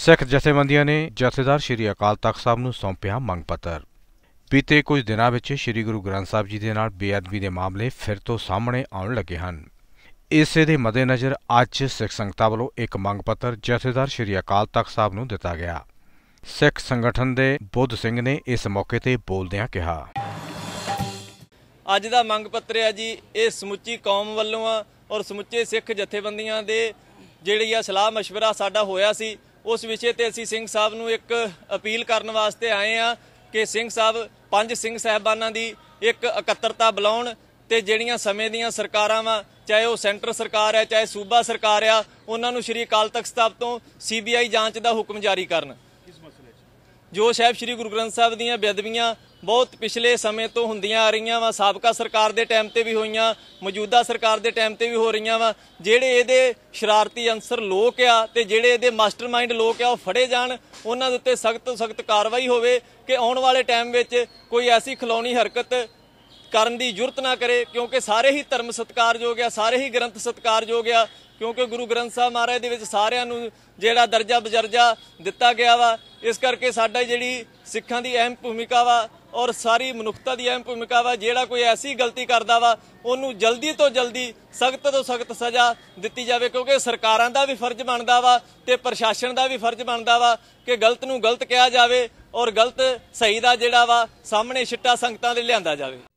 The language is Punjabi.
ਸਿੱਖ ਜਥੇਬੰਦੀਆਂ ਨੇ ਜਥੇਦਾਰ ਸ਼੍ਰੀ ਅਕਾਲ ਤਖਤ ਸਾਹਿਬ ਨੂੰ ਸੌਂਪਿਆ ਮੰਗ ਪੱਤਰ ਬੀਤੇ ਕੁਝ ਦਿਨਾਂ ਵਿੱਚ ਸ਼੍ਰੀ ਗੁਰੂ ਗ੍ਰੰਥ ਸਾਹਿਬ ਜੀ ਦੇ ਨਾਲ ਬੇਅਦਬੀ ਦੇ ਮਾਮਲੇ ਫਿਰ ਤੋਂ ਸਾਹਮਣੇ ਆਉਣ ਲੱਗੇ ਹਨ ਇਸੇ ਦੇ ਮੱਦੇਨਜ਼ਰ ਅੱਜ ਸਿੱਖ ਸੰਗਤਾਂ ਵੱਲੋਂ ਇੱਕ ਮੰਗ ਪੱਤਰ ਜਥੇਦਾਰ ਸ਼੍ਰੀ ਅਕਾਲ ਤਖਤ ਸਾਹਿਬ ਨੂੰ ਦਿੱਤਾ ਗਿਆ ਸਿੱਖ ਸੰਗਠਨ ਦੇ ਬੁੱਧ ਸਿੰਘ ਨੇ ਇਸ ਮੌਕੇ ਤੇ ਬੋਲਦਿਆਂ ਕਿਹਾ ਅੱਜ ਦਾ ਮੰਗ ਪੱਤਰ ਹੈ ਜੀ ਇਹ ਸਮੁੱਚੀ ਕੌਮ ਵੱਲੋਂ ਆ ਔਰ ਸਮੁੱਚੇ ਸਿੱਖ ਜਥੇਬੰਦੀਆਂ ਦੇ ਜਿਹੜੀ ਆ ਸਲਾਹ مشਵਰਾ ਸਾਡਾ ਹੋਇਆ ਸੀ ਉਸ ਵਿਸ਼ੇ ਤੇ ਅਸੀਂ ਸਿੰਘ ਸਾਹਿਬ ਨੂੰ ਇੱਕ ਅਪੀਲ ਕਰਨ ਵਾਸਤੇ ਆਏ ਆ ਕਿ ਸਿੰਘ ਸਾਹਿਬ ਪੰਜ ਸਿੰਘ ਸਹਿਬਾਨਾਂ ਦੀ ਇੱਕ ਇਕੱਤਰਤਾ ਬੁਲਾਉਣ ਤੇ ਜਿਹੜੀਆਂ ਸਮੇਂ ਦੀਆਂ ਸਰਕਾਰਾਂ ਵਾ ਚਾਹੇ ਉਹ ਸੈਂਟਰ ਸਰਕਾਰ ਹੈ ਚਾਹੇ ਸੂਬਾ ਸਰਕਾਰ ਆ ਉਹਨਾਂ ਨੂੰ ਸ਼੍ਰੀ ਅਕਾਲ ਤਖਤ ਸਾਹਿਬ ਤੋਂ ਸੀਬੀਆਈ ਜਾਂਚ ਦਾ ਹੁਕਮ ਜਾਰੀ ਕਰਨ ਜੋ ਸਾਹਿਬ ਸ੍ਰੀ ਗੁਰੂ ਗ੍ਰੰਥ ਸਾਹਿਬ ਦੀਆਂ ਬੇਦਵੀਆਂ ਬਹੁਤ ਪਿਛਲੇ ਸਮੇਂ ਤੋਂ ਹੁੰਦੀਆਂ ਆ ਰਹੀਆਂ ਵਾ ਸਾਬਕਾ ਸਰਕਾਰ ਦੇ ਟਾਈਮ ਤੇ ਵੀ ਹੋਈਆਂ ਮੌਜੂਦਾ ਸਰਕਾਰ ਦੇ ਟਾਈਮ ਤੇ ਵੀ ਹੋ ਰਹੀਆਂ ਵਾ ਜਿਹੜੇ ਇਹਦੇ ਸ਼ਰਾਰਤੀ ਅੰਸਰ ਲੋਕ ਆ ਤੇ ਜਿਹੜੇ ਇਹਦੇ ਮਾਸਟਰਮਾਈਂਡ ਲੋਕ ਆ ਉਹ ਫੜੇ ਜਾਣ ਉਹਨਾਂ ਦੇ ਉੱਤੇ ਸਖਤ ਤੋਂ ਸਖਤ ਕਾਰਵਾਈ ਹੋਵੇ ਕਿ ਆਉਣ ਵਾਲੇ ਟਾਈਮ ਵਿੱਚ ਕੋਈ ਐਸੀ ਖਲੌਣੀ ਹਰਕਤ ਕਰਨ ਦੀ ਜੁਰਤ ਨਾ ਕਰੇ ਕਿਉਂਕਿ ਸਾਰੇ ਹੀ ਧਰਮ ਸਤਕਾਰਯੋਗ ਆ ਸਾਰੇ ਹੀ ਗ੍ਰੰਥ ਸਤਕਾਰਯੋਗ ਆ ਕਿਉਂਕਿ ਗੁਰੂ ਗ੍ਰੰਥ ਸਾਹਿਬ ਮਹਾਰਾਜ ਦੇ ਵਿੱਚ ਸਾਰਿਆਂ ਨੂੰ ਜਿਹੜਾ ਦਰਜਾ ਬਜਰਜਾ ਦਿੱਤਾ ਗਿਆ ਵਾ ਇਸ ਕਰਕੇ ਸਾਡਾ ਜਿਹੜੀ ਸਿੱਖਾਂ ਦੀ ਅਹਿਮ ਭੂਮਿਕਾ ਵਾ ਔਰ ਸਾਰੀ ਮਨੁੱਖਤਾ ਦੀ ਅਹਿਮ ਭੂਮਿਕਾ ਵਾ ਜਿਹੜਾ ਕੋਈ ਐਸੀ ਗਲਤੀ ਕਰਦਾ ਵਾ ਉਹਨੂੰ ਜਲਦੀ ਤੋਂ ਜਲਦੀ ਸਖਤ ਤੋਂ ਸਖਤ ਸਜ਼ਾ ਦਿੱਤੀ ਜਾਵੇ ਕਿਉਂਕਿ ਸਰਕਾਰਾਂ ਦਾ ਵੀ ਫਰਜ਼ ਬਣਦਾ ਵਾ ਤੇ ਪ੍ਰਸ਼ਾਸਨ ਦਾ ਵੀ ਫਰਜ਼ ਬਣਦਾ ਵਾ ਕਿ ਗਲਤ ਨੂੰ ਗਲਤ ਕਿਹਾ ਜਾਵੇ ਔਰ ਗਲਤ ਸਹੀ ਦਾ ਜਿਹੜਾ ਵਾ ਸਾਹਮਣੇ ਛਿੱਟਾ ਸੰਗਤਾਂ ਦੇ ਲਿਆਂਦਾ ਜਾਵੇ